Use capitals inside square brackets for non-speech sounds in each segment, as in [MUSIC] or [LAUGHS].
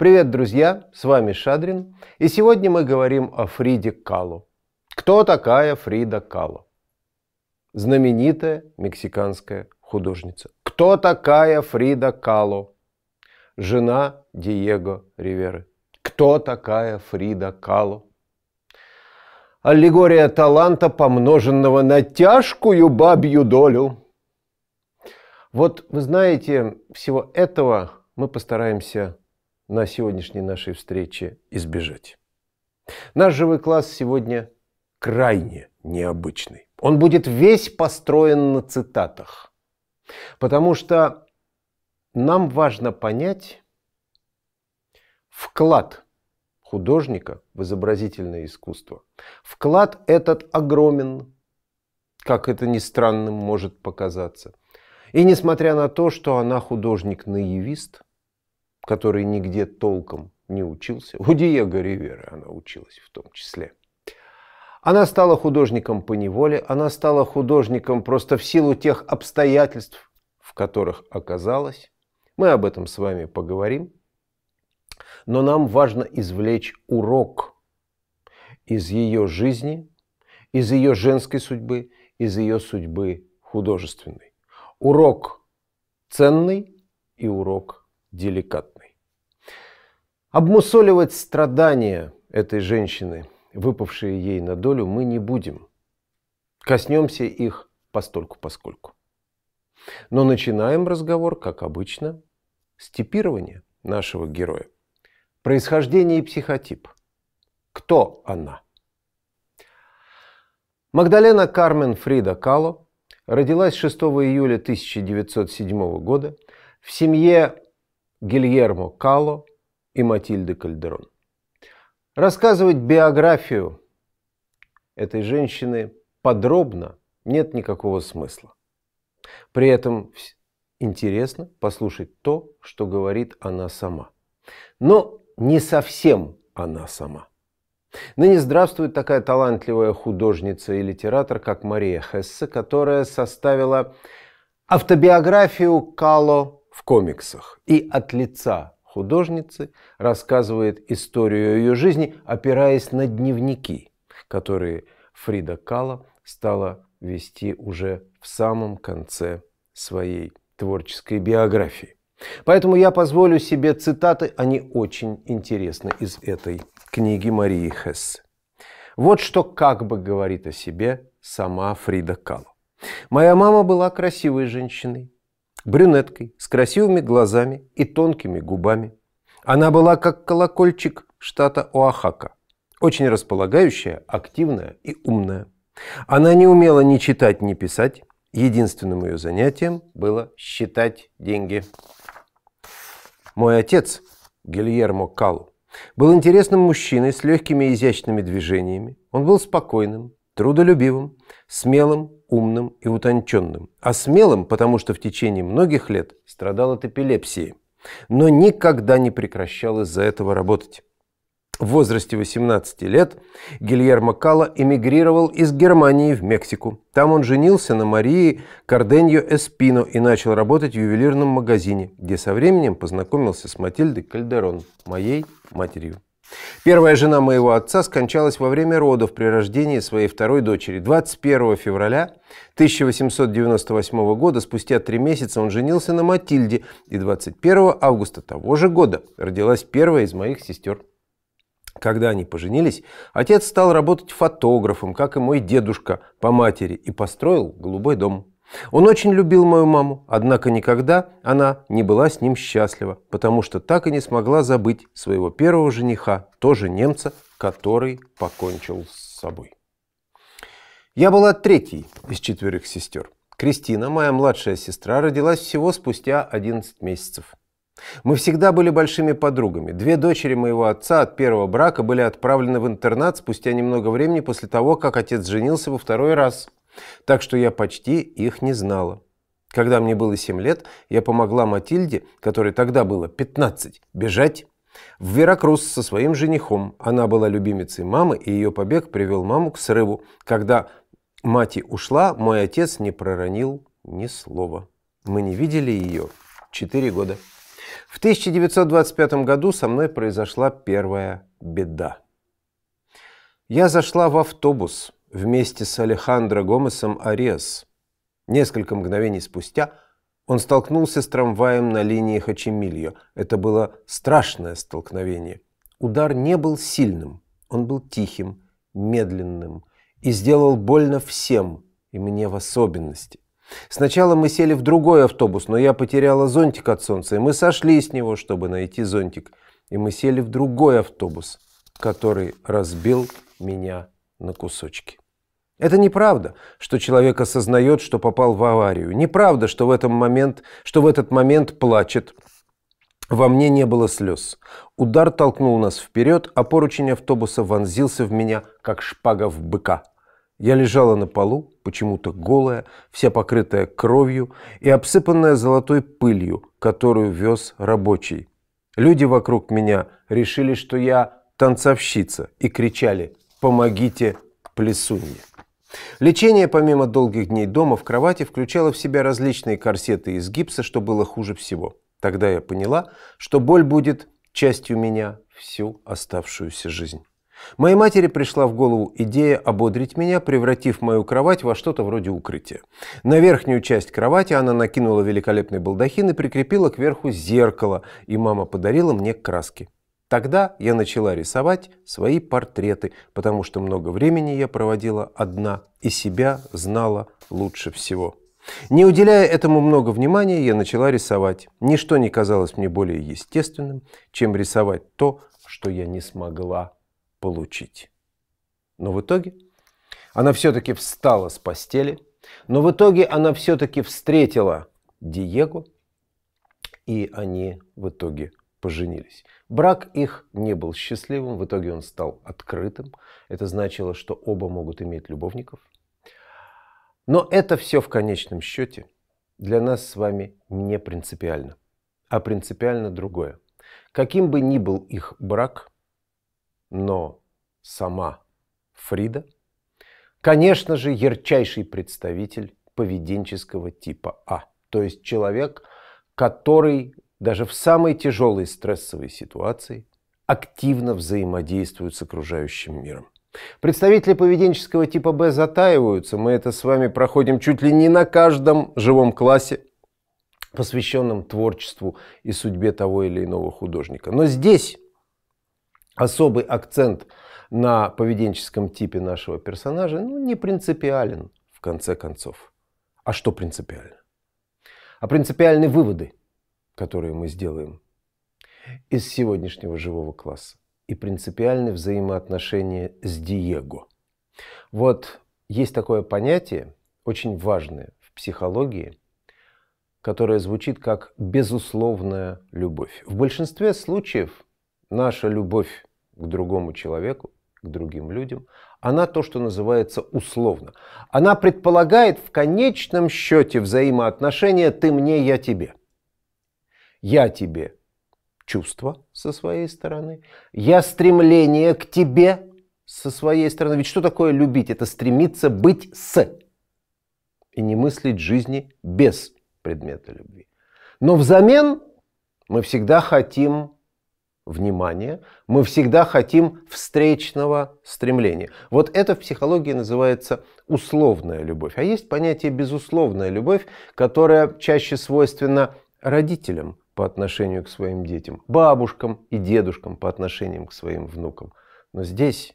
Привет, друзья! С вами Шадрин. И сегодня мы говорим о Фриде Кало. Кто такая Фрида Кало? Знаменитая мексиканская художница. Кто такая Фрида Кало? Жена Диего Риверы. Кто такая Фрида Кало? Аллегория таланта, помноженного на тяжкую бабью долю. Вот вы знаете, всего этого мы постараемся на сегодняшней нашей встрече избежать. Наш живой класс сегодня крайне необычный. Он будет весь построен на цитатах. Потому что нам важно понять вклад художника в изобразительное искусство. Вклад этот огромен, как это ни странным может показаться. И несмотря на то, что она художник-наивист – который нигде толком не учился. У Диего Риверы она училась в том числе. Она стала художником по неволе, она стала художником просто в силу тех обстоятельств, в которых оказалась. Мы об этом с вами поговорим. Но нам важно извлечь урок из ее жизни, из ее женской судьбы, из ее судьбы художественной. Урок ценный и урок деликатный. Обмусоливать страдания этой женщины, выпавшие ей на долю, мы не будем. Коснемся их постольку-поскольку. Но начинаем разговор, как обычно, с типирования нашего героя. Происхождение и психотип. Кто она? Магдалена Кармен Фрида Кало родилась 6 июля 1907 года в семье Гильермо Кало и Матильды Кальдерон. Рассказывать биографию этой женщины подробно нет никакого смысла. При этом интересно послушать то, что говорит она сама. Но не совсем она сама. Ныне здравствует такая талантливая художница и литератор, как Мария Хессе, которая составила автобиографию Кало в комиксах и от лица художницы рассказывает историю ее жизни, опираясь на дневники, которые Фрида Кала стала вести уже в самом конце своей творческой биографии. Поэтому я позволю себе цитаты, они очень интересны из этой книги Марии Хесс. Вот что как бы говорит о себе сама Фрида Кало. «Моя мама была красивой женщиной, брюнеткой с красивыми глазами и тонкими губами. Она была как колокольчик штата Оахака, очень располагающая, активная и умная. Она не умела ни читать, ни писать. Единственным ее занятием было считать деньги. Мой отец, Гильермо Калу, был интересным мужчиной с легкими изящными движениями. Он был спокойным, трудолюбивым, смелым, умным и утонченным. А смелым, потому что в течение многих лет страдал от эпилепсии, но никогда не прекращал из-за этого работать. В возрасте 18 лет Гильермо Кала эмигрировал из Германии в Мексику. Там он женился на Марии Карденьо Эспино и начал работать в ювелирном магазине, где со временем познакомился с Матильдой Кальдерон, моей матерью. Первая жена моего отца скончалась во время родов при рождении своей второй дочери. 21 февраля 1898 года, спустя три месяца, он женился на Матильде, и 21 августа того же года родилась первая из моих сестер. Когда они поженились, отец стал работать фотографом, как и мой дедушка по матери, и построил голубой дом. Он очень любил мою маму, однако никогда она не была с ним счастлива, потому что так и не смогла забыть своего первого жениха, тоже немца, который покончил с собой. Я была третьей из четверых сестер. Кристина, моя младшая сестра, родилась всего спустя 11 месяцев. Мы всегда были большими подругами. Две дочери моего отца от первого брака были отправлены в интернат спустя немного времени после того, как отец женился во второй раз – так что я почти их не знала. Когда мне было 7 лет, я помогла Матильде, которой тогда было 15, бежать в Веракрус со своим женихом. Она была любимицей мамы, и ее побег привел маму к срыву. Когда мати ушла, мой отец не проронил ни слова. Мы не видели ее 4 года. В 1925 году со мной произошла первая беда. Я зашла в автобус – вместе с Алехандро Гомесом Арес. Несколько мгновений спустя он столкнулся с трамваем на линии Хачемильо. Это было страшное столкновение. Удар не был сильным, он был тихим, медленным и сделал больно всем, и мне в особенности. Сначала мы сели в другой автобус, но я потеряла зонтик от солнца, и мы сошли с него, чтобы найти зонтик. И мы сели в другой автобус, который разбил меня на кусочки. Это неправда, что человек осознает, что попал в аварию. Неправда, что в, этом момент, что в этот момент плачет. Во мне не было слез. Удар толкнул нас вперед, а поручень автобуса вонзился в меня, как шпага в быка. Я лежала на полу, почему-то голая, вся покрытая кровью и обсыпанная золотой пылью, которую вез рабочий. Люди вокруг меня решили, что я танцовщица и кричали «Помогите плесунье!». Лечение, помимо долгих дней дома в кровати, включало в себя различные корсеты из гипса, что было хуже всего. Тогда я поняла, что боль будет частью меня всю оставшуюся жизнь. Моей матери пришла в голову идея ободрить меня, превратив мою кровать во что-то вроде укрытия. На верхнюю часть кровати она накинула великолепный балдахин и прикрепила кверху зеркало, и мама подарила мне краски. Тогда я начала рисовать свои портреты, потому что много времени я проводила одна и себя знала лучше всего. Не уделяя этому много внимания, я начала рисовать. Ничто не казалось мне более естественным, чем рисовать то, что я не смогла получить. Но в итоге она все-таки встала с постели, но в итоге она все-таки встретила Диего, и они в итоге поженились. Брак их не был счастливым, в итоге он стал открытым. Это значило, что оба могут иметь любовников. Но это все в конечном счете для нас с вами не принципиально, а принципиально другое. Каким бы ни был их брак, но сама Фрида, конечно же, ярчайший представитель поведенческого типа А, то есть человек, который даже в самой тяжелой стрессовой ситуации активно взаимодействуют с окружающим миром. Представители поведенческого типа Б затаиваются, мы это с вами проходим чуть ли не на каждом живом классе, посвященном творчеству и судьбе того или иного художника. Но здесь особый акцент на поведенческом типе нашего персонажа ну, не принципиален в конце концов. А что принципиально? А принципиальные выводы – которые мы сделаем из сегодняшнего живого класса и принципиальные взаимоотношения с Диего. Вот есть такое понятие, очень важное в психологии, которое звучит как безусловная любовь. В большинстве случаев наша любовь к другому человеку, к другим людям, она то, что называется условно. Она предполагает в конечном счете взаимоотношения «ты мне, я тебе». Я тебе чувство со своей стороны, я стремление к тебе со своей стороны. Ведь что такое любить? Это стремиться быть с и не мыслить жизни без предмета любви. Но взамен мы всегда хотим внимания, мы всегда хотим встречного стремления. Вот это в психологии называется условная любовь. А есть понятие безусловная любовь, которая чаще свойственна родителям, по отношению к своим детям, бабушкам и дедушкам по отношению к своим внукам. Но здесь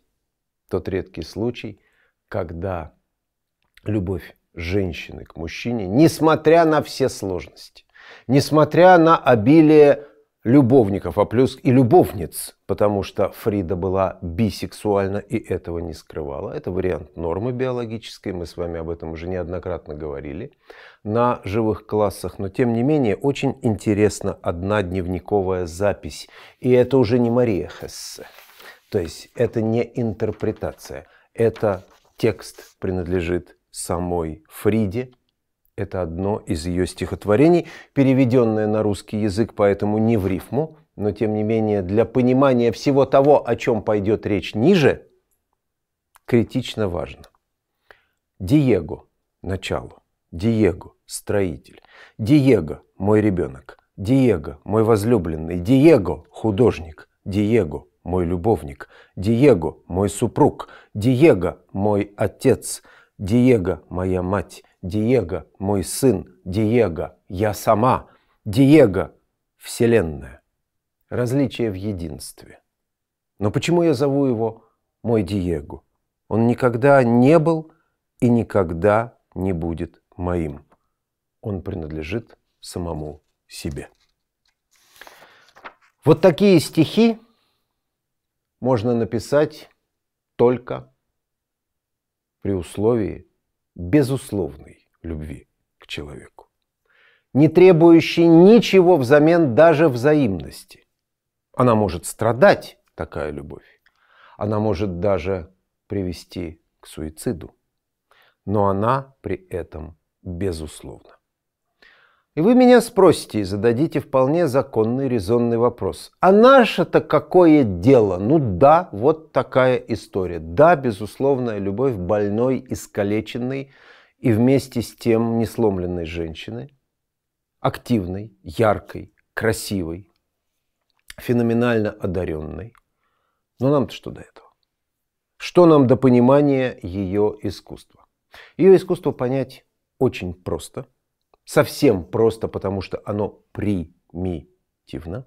тот редкий случай, когда любовь женщины к мужчине, несмотря на все сложности, несмотря на обилие любовников, а плюс и любовниц, потому что Фрида была бисексуальна и этого не скрывала. Это вариант нормы биологической, мы с вами об этом уже неоднократно говорили на живых классах, но тем не менее очень интересна одна дневниковая запись. И это уже не Мария Хессе, то есть это не интерпретация, это текст принадлежит самой Фриде, это одно из ее стихотворений, переведенное на русский язык, поэтому не в рифму, но тем не менее для понимания всего того, о чем пойдет речь ниже, критично важно. Диего – начало. Диего – строитель. Диего – мой ребенок. Диего – мой возлюбленный. Диего – художник. Диего – мой любовник. Диего – мой супруг. Диего – мой отец. Диего – моя мать. Диего, мой сын, Диего, я сама, Диего, Вселенная. Различие в единстве. Но почему я зову его мой Диего? Он никогда не был и никогда не будет моим. Он принадлежит самому себе. Вот такие стихи можно написать только при условии, безусловной любви к человеку, не требующей ничего взамен даже взаимности. Она может страдать, такая любовь. Она может даже привести к суициду. Но она при этом безусловна. И вы меня спросите и зададите вполне законный резонный вопрос. А наше-то какое дело? Ну да, вот такая история. Да, безусловная любовь больной, искалеченной и вместе с тем не сломленной женщины. Активной, яркой, красивой, феноменально одаренной. Но нам-то что до этого? Что нам до понимания ее искусства? Ее искусство понять очень просто – совсем просто потому, что оно примитивно.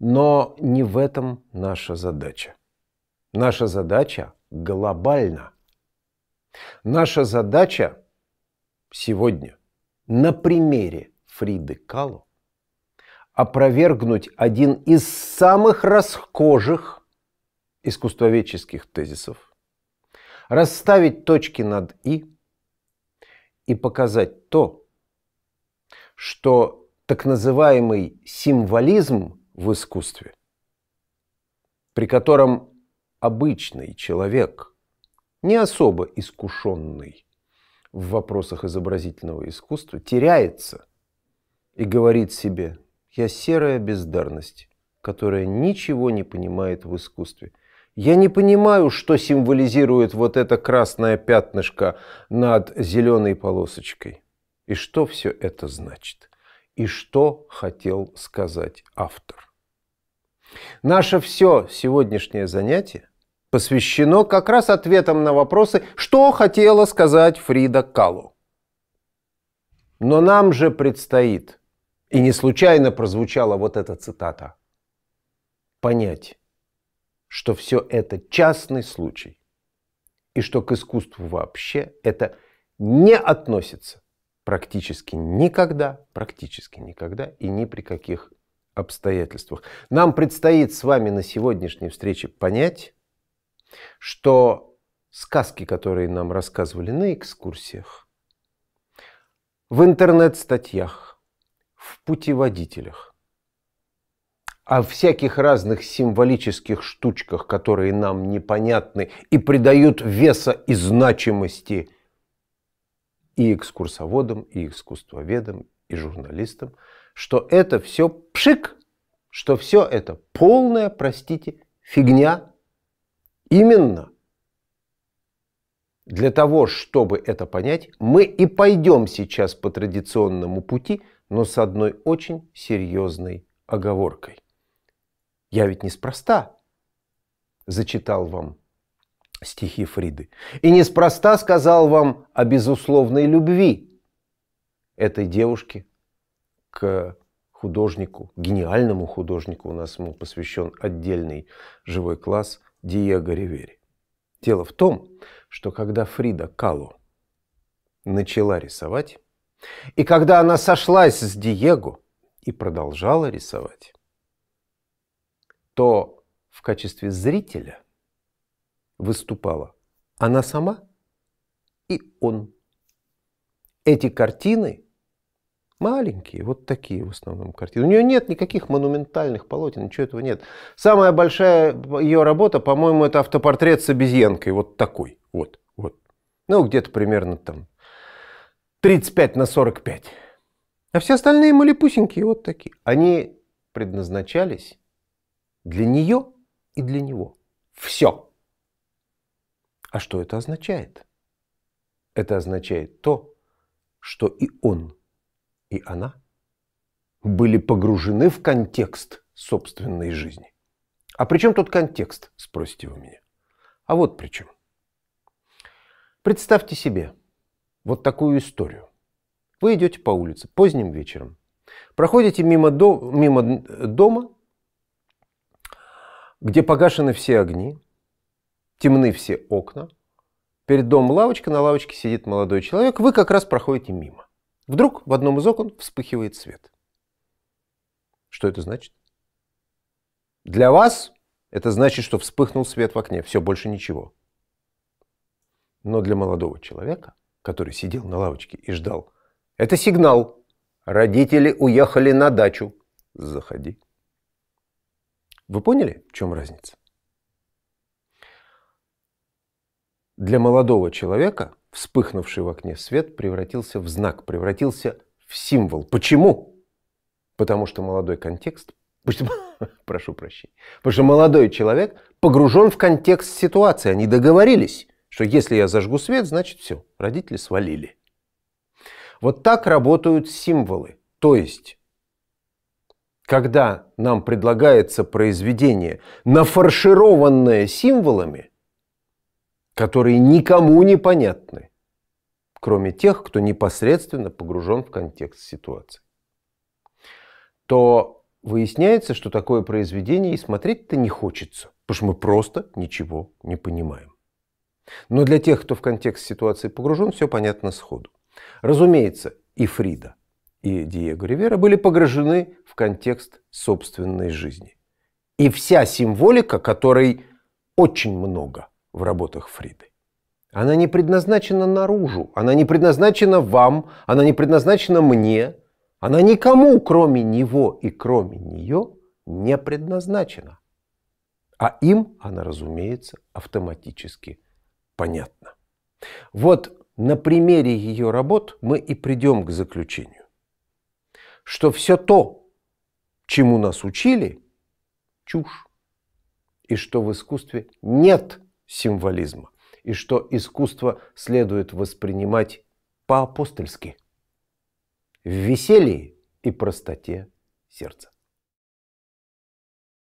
Но не в этом наша задача. Наша задача глобальна. Наша задача сегодня на примере Фриды Кало опровергнуть один из самых расхожих искусствоведческих тезисов, расставить точки над «и», и показать то, что так называемый символизм в искусстве, при котором обычный человек, не особо искушенный в вопросах изобразительного искусства, теряется и говорит себе, я серая бездарность, которая ничего не понимает в искусстве. Я не понимаю, что символизирует вот это красное пятнышко над зеленой полосочкой. И что все это значит? И что хотел сказать автор? Наше все сегодняшнее занятие посвящено как раз ответам на вопросы, что хотела сказать Фрида Калу. Но нам же предстоит, и не случайно прозвучала вот эта цитата, понять, что все это частный случай и что к искусству вообще это не относится практически никогда, практически никогда и ни при каких обстоятельствах. Нам предстоит с вами на сегодняшней встрече понять, что сказки, которые нам рассказывали на экскурсиях, в интернет-статьях, в путеводителях, о всяких разных символических штучках, которые нам непонятны и придают веса и значимости и экскурсоводам, и искусствоведам, и журналистам, что это все пшик, что все это полная, простите, фигня. Именно для того, чтобы это понять, мы и пойдем сейчас по традиционному пути, но с одной очень серьезной оговоркой. Я ведь неспроста зачитал вам стихи Фриды. И неспроста сказал вам о безусловной любви этой девушки к художнику, гениальному художнику, у нас ему посвящен отдельный живой класс Диего Ривери. Дело в том, что когда Фрида Кало начала рисовать, и когда она сошлась с Диего и продолжала рисовать, то в качестве зрителя выступала она сама и он. Эти картины маленькие, вот такие в основном картины. У нее нет никаких монументальных полотен, ничего этого нет. Самая большая ее работа, по-моему, это автопортрет с обезьянкой, вот такой, вот, вот. Ну, где-то примерно там 35 на 45. А все остальные малепусенькие вот такие. Они предназначались для нее и для него. Все. А что это означает? Это означает то, что и он, и она были погружены в контекст собственной жизни. А при чем тот контекст, спросите вы меня. А вот при чем. Представьте себе вот такую историю. Вы идете по улице поздним вечером, проходите мимо, до, мимо дома где погашены все огни, темны все окна. Перед домом лавочка, на лавочке сидит молодой человек, вы как раз проходите мимо. Вдруг в одном из окон вспыхивает свет. Что это значит? Для вас это значит, что вспыхнул свет в окне, все, больше ничего. Но для молодого человека, который сидел на лавочке и ждал, это сигнал. Родители уехали на дачу. Заходи. Вы поняли, в чем разница? Для молодого человека вспыхнувший в окне свет превратился в знак, превратился в символ. Почему? Потому что молодой контекст... [LAUGHS] Прошу прощения. Потому что молодой человек погружен в контекст ситуации. Они договорились, что если я зажгу свет, значит все, родители свалили. Вот так работают символы. То есть когда нам предлагается произведение, нафаршированное символами, которые никому не понятны, кроме тех, кто непосредственно погружен в контекст ситуации, то выясняется, что такое произведение и смотреть-то не хочется, потому что мы просто ничего не понимаем. Но для тех, кто в контекст ситуации погружен, все понятно сходу. Разумеется, и Фрида и Диего Ривера были погружены в контекст собственной жизни. И вся символика, которой очень много в работах Фриды. Она не предназначена наружу, она не предназначена вам, она не предназначена мне, она никому, кроме него и кроме нее, не предназначена. А им она, разумеется, автоматически понятна. Вот на примере ее работ мы и придем к заключению что все то, чему нас учили, чушь, и что в искусстве нет символизма, и что искусство следует воспринимать по-апостольски, в веселье и простоте сердца.